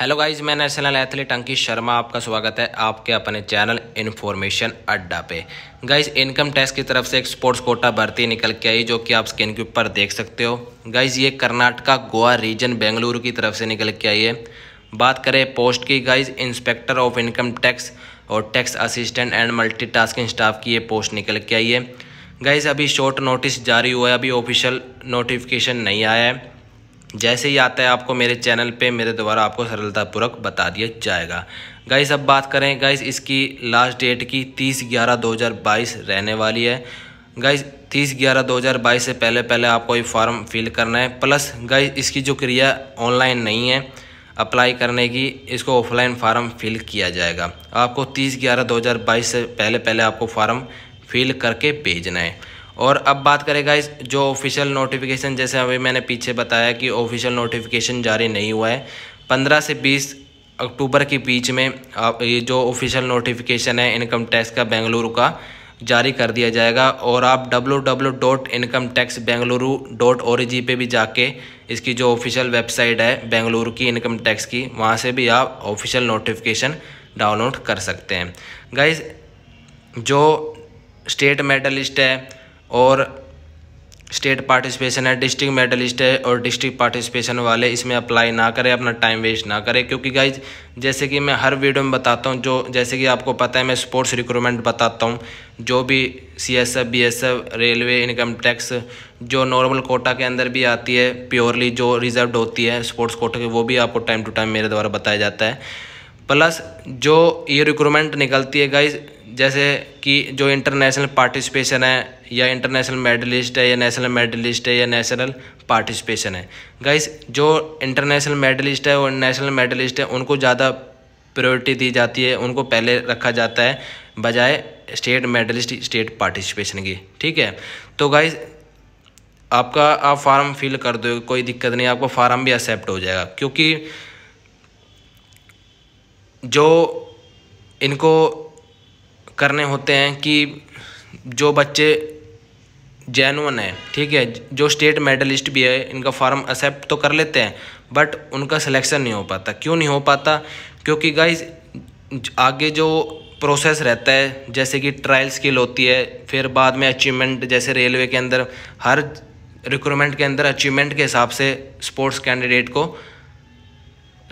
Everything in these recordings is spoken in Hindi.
हेलो गाइज मैं नेशनल एथलीट अंकित शर्मा आपका स्वागत है आपके अपने चैनल इन्फॉर्मेशन अड्डा पे गाइज इनकम टैक्स की तरफ से एक स्पोर्ट्स कोटा भर्ती निकल के आई जो कि आप स्क्रीन के ऊपर देख सकते हो गाइज ये कर्नाटका गोवा रीजन बेंगलुरु की तरफ से निकल के आई है बात करें पोस्ट की guys inspector of income tax और tax assistant and multi staff की ये पोस्ट निकल के आई है गाइज अभी शॉर्ट नोटिस जारी हुआ है अभी ऑफिशियल नोटिफिकेशन नहीं आया है जैसे ही आता है आपको मेरे चैनल पे मेरे द्वारा आपको सरलतापूर्वक बता दिया जाएगा गाइस अब बात करें गाइस इसकी लास्ट डेट की तीस ग्यारह दो हज़ार बाईस रहने वाली है गाइस तीस ग्यारह दो हज़ार बाईस से पहले पहले आपको ये फॉर्म फिल करना है प्लस गाइस इसकी जो क्रिया ऑनलाइन नहीं है अप्लाई करने की इसको ऑफलाइन फार्म फिल किया जाएगा आपको तीस ग्यारह दो हज़ार बाईस से पहले पहले आपको फार्म फिल करके भेजना है और अब बात करेगा इस जो ऑफिशियल नोटिफिकेशन जैसे अभी मैंने पीछे बताया कि ऑफिशियल नोटिफिकेशन जारी नहीं हुआ है पंद्रह से बीस अक्टूबर के बीच में ये जो ऑफिशियल नोटिफिकेशन है इनकम टैक्स का बेंगलुरु का जारी कर दिया जाएगा और आप W W dot income tax Bengaluru dot O G पे भी जाके इसकी जो ऑफिशियल वेबसाइट है बेंगलुरु की इनकम टैक्स की वहाँ से भी आप ऑफिशियल नोटिफिकेशन डाउनलोड कर सकते हैं गाइज जो स्टेट मेडलिस्ट है और स्टेट पार्टिसिपेशन है डिस्ट्रिक्ट मेडलिस्ट है और डिस्ट्रिक्ट पार्टिसिपेशन वाले इसमें अप्लाई ना करें अपना टाइम वेस्ट ना करें क्योंकि गाइज जैसे कि मैं हर वीडियो में बताता हूँ जो जैसे कि आपको पता है मैं स्पोर्ट्स रिक्रूटमेंट बताता हूँ जो भी C S F B S F railway income tax जो नॉर्मल कोटा के अंदर भी आती है प्योरली जो रिजर्व होती है स्पोर्ट्स कोटा की वो भी आपको टाइम टू टाइम मेरे द्वारा बताया जाता है प्लस जो ये रिक्रूटमेंट निकलती है गाइज जैसे कि जो इंटरनेशनल पार्टिसिपेशन है या इंटरनेशनल मेडलिस्ट है या नेशनल मेडलिस्ट है या नेशनल पार्टिसिपेशन है गाइस जो इंटरनेशनल मेडलिस्ट है और नेशनल मेडलिस्ट है उनको ज़्यादा प्रायोरिटी दी जाती है उनको पहले रखा जाता है बजाय स्टेट मेडलिस्ट स्टेट पार्टिसिपेशन की ठीक है तो गाइस आपका आप फार्म फिल कर दो कोई दिक्कत नहीं आपका फार्म भी एक्सेप्ट हो जाएगा क्योंकि जो इनको करने होते हैं कि जो बच्चे जैनवन है ठीक है जो स्टेट मेडलिस्ट भी है इनका फॉर्म एक्सेप्ट तो कर लेते हैं बट उनका सिलेक्शन नहीं हो पाता क्यों नहीं हो पाता क्योंकि गाइज आगे जो प्रोसेस रहता है जैसे कि ट्रायल स्किल होती है फिर बाद में अचीवमेंट जैसे रेलवे के अंदर हर रिक्रूटमेंट के अंदर अचीवमेंट के हिसाब से स्पोर्ट्स कैंडिडेट को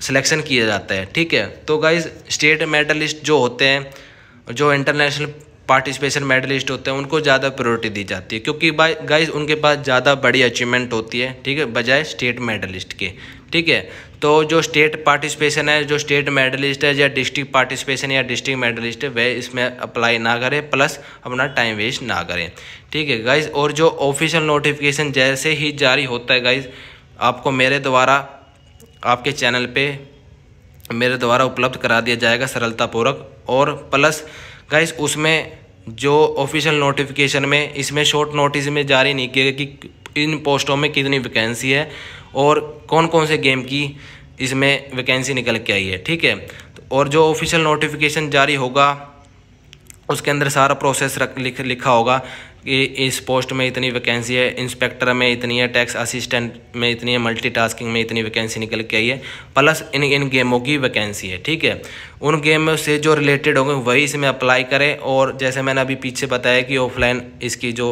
सिलेक्शन किया जाता है ठीक है तो गाइज स्टेट मेडलिस्ट जो होते हैं जो इंटरनेशनल पार्टिसिपेशन मेडलिस्ट होते हैं उनको ज़्यादा प्रायोरिटी दी जाती है क्योंकि बाई गाइज उनके पास ज़्यादा बड़ी अचीवमेंट होती है ठीक है बजाय स्टेट मेडलिस्ट के ठीक है तो जो स्टेट पार्टिसिपेशन है जो स्टेट मेडलिस्ट है या डिस्ट्रिक्ट पार्टिसिपेशन या डिस्ट्रिक्ट मेडलिस्ट है वह इसमें अप्लाई ना करें प्लस अपना टाइम वेस्ट ना करें ठीक है गाइज और जो ऑफिशियल नोटिफिकेशन जैसे ही जारी होता है गाइज आपको मेरे द्वारा आपके चैनल पर मेरे द्वारा उपलब्ध करा दिया जाएगा सरलतापूर्वक और प्लस गाइस उसमें जो ऑफिशियल नोटिफिकेशन में इसमें शॉर्ट नोटिस में जारी नहीं किया गया कि इन पोस्टों में कितनी वैकेंसी है और कौन कौन से गेम की इसमें वैकेंसी निकल के आई है ठीक है तो और जो ऑफिशियल नोटिफिकेशन जारी होगा उसके अंदर सारा प्रोसेस रख लिख लिखा होगा कि इस पोस्ट में इतनी वैकेंसी है इंस्पेक्टर में इतनी है टैक्स असिस्टेंट में इतनी है मल्टीटास्किंग में इतनी वैकेंसी निकल के आई है प्लस इन इन गेमों की वैकेंसी है ठीक है उन गेम से जो रिलेटेड होंगे वही इसमें अप्लाई करें और जैसे मैंने अभी पीछे बताया कि ऑफलाइन इसकी जो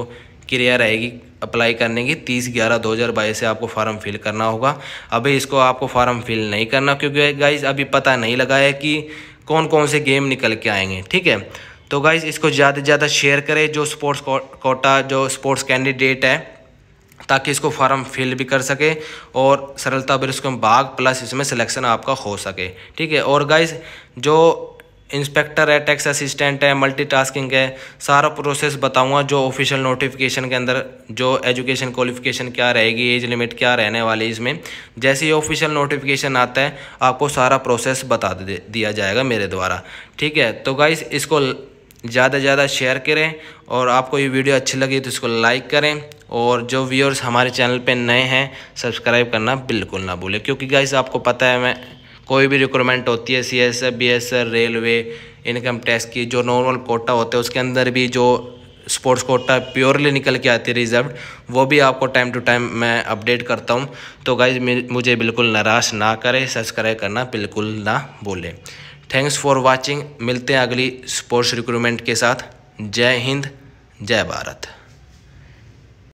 क्रिया रहेगी अप्लाई करने की तीस ग्यारह दो हज़ार बाईस से आपको फार्म फिल करना होगा अभी इसको आपको फार्म फिल नहीं करना क्योंकि गाइज अभी पता नहीं लगा है कि कौन कौन से गेम निकल के आएंगे ठीक है तो गाइज़ इसको ज़्यादा से ज़्यादा शेयर करें जो स्पोर्ट्स कोटा जो स्पोर्ट्स कैंडिडेट है ताकि इसको फॉर्म फिल भी कर सके और सरलता उसके बाग प्लस इसमें सिलेक्शन आपका हो सके ठीक है और गाइज जो इंस्पेक्टर है टैक्स असिस्टेंट है मल्टीटास्किंग है सारा प्रोसेस बताऊंगा जो ऑफिशियल नोटिफिकेशन के अंदर जो एजुकेशन क्वालिफिकेशन क्या रहेगी एज लिमिट क्या रहने वाली इसमें जैसे ही ऑफिशियल नोटिफिकेशन आता है आपको सारा प्रोसेस बता दिया जाएगा मेरे द्वारा ठीक है तो गाइज़ इसको ज़्यादा से ज़्यादा शेयर करें और आपको ये वीडियो अच्छी लगी तो इसको लाइक करें और जो व्यूअर्स हमारे चैनल पे नए हैं सब्सक्राइब करना बिल्कुल ना भूलें क्योंकि गाइस आपको पता है मैं कोई भी रिक्रूटमेंट होती है C S B S railway income tax की जो नॉर्मल कोटा होते हैं उसके अंदर भी जो स्पोर्ट्स कोटा प्योरली निकल के आती है रिजर्व वो भी आपको टाइम टू टाइम मैं अपडेट करता हूँ तो गाइज मुझे बिल्कुल नाराश ना करें सब्सक्राइब करना बिल्कुल ना भूलें थैंक्स फॉर वाचिंग मिलते हैं अगली स्पोर्ट्स रिक्रूटमेंट के साथ जय हिंद जय भारत